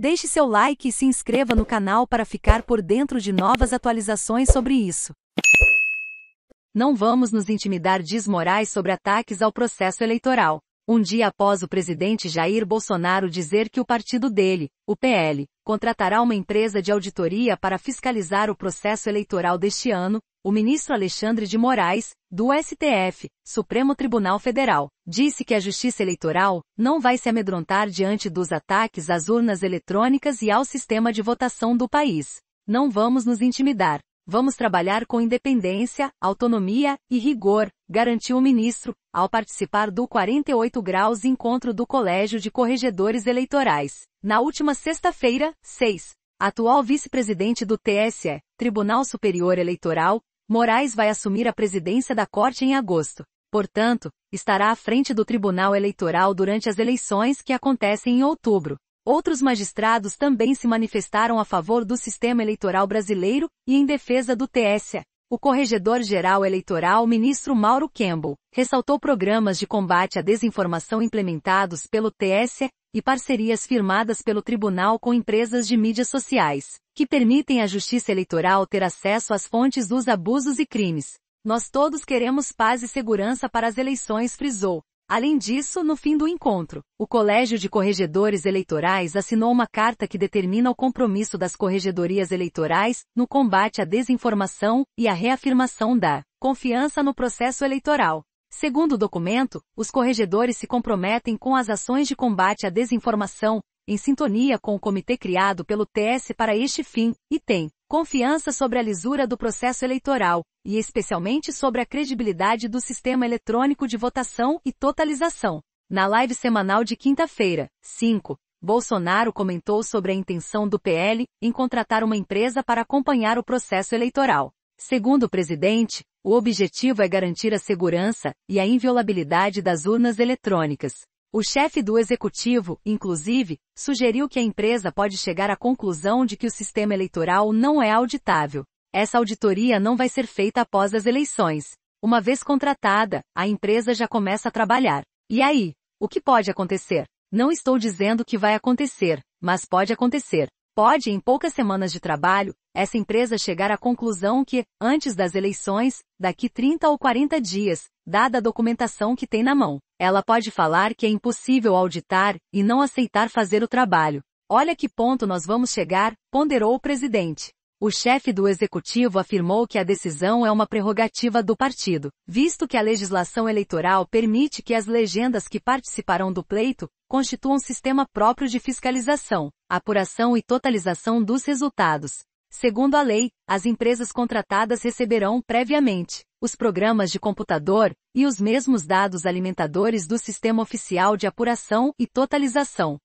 Deixe seu like e se inscreva no canal para ficar por dentro de novas atualizações sobre isso. Não vamos nos intimidar diz Moraes sobre ataques ao processo eleitoral. Um dia após o presidente Jair Bolsonaro dizer que o partido dele, o PL, contratará uma empresa de auditoria para fiscalizar o processo eleitoral deste ano, o ministro Alexandre de Moraes, do STF, Supremo Tribunal Federal, disse que a Justiça Eleitoral não vai se amedrontar diante dos ataques às urnas eletrônicas e ao sistema de votação do país. Não vamos nos intimidar. Vamos trabalhar com independência, autonomia e rigor, garantiu o ministro, ao participar do 48 graus encontro do Colégio de Corregedores Eleitorais, na última sexta-feira, 6 atual vice-presidente do TSE, Tribunal Superior Eleitoral, Moraes vai assumir a presidência da Corte em agosto. Portanto, estará à frente do Tribunal Eleitoral durante as eleições que acontecem em outubro. Outros magistrados também se manifestaram a favor do sistema eleitoral brasileiro e em defesa do TSE. O corregedor-geral eleitoral, ministro Mauro Campbell, ressaltou programas de combate à desinformação implementados pelo TSE e parcerias firmadas pelo tribunal com empresas de mídias sociais, que permitem à Justiça Eleitoral ter acesso às fontes dos abusos e crimes. Nós todos queremos paz e segurança para as eleições, frisou. Além disso, no fim do encontro, o Colégio de Corregedores Eleitorais assinou uma carta que determina o compromisso das corregedorias eleitorais no combate à desinformação e à reafirmação da confiança no processo eleitoral. Segundo o documento, os corregedores se comprometem com as ações de combate à desinformação, em sintonia com o comitê criado pelo TS para este fim, e têm confiança sobre a lisura do processo eleitoral, e especialmente sobre a credibilidade do sistema eletrônico de votação e totalização. Na live semanal de quinta-feira, 5, Bolsonaro comentou sobre a intenção do PL em contratar uma empresa para acompanhar o processo eleitoral. Segundo o presidente, o objetivo é garantir a segurança e a inviolabilidade das urnas eletrônicas. O chefe do executivo, inclusive, sugeriu que a empresa pode chegar à conclusão de que o sistema eleitoral não é auditável. Essa auditoria não vai ser feita após as eleições. Uma vez contratada, a empresa já começa a trabalhar. E aí? O que pode acontecer? Não estou dizendo que vai acontecer, mas pode acontecer. Pode, em poucas semanas de trabalho, essa empresa chegar à conclusão que, antes das eleições, daqui 30 ou 40 dias, dada a documentação que tem na mão, ela pode falar que é impossível auditar e não aceitar fazer o trabalho. Olha que ponto nós vamos chegar, ponderou o presidente. O chefe do executivo afirmou que a decisão é uma prerrogativa do partido, visto que a legislação eleitoral permite que as legendas que participarão do pleito constituam um sistema próprio de fiscalização, apuração e totalização dos resultados. Segundo a lei, as empresas contratadas receberão previamente os programas de computador e os mesmos dados alimentadores do sistema oficial de apuração e totalização,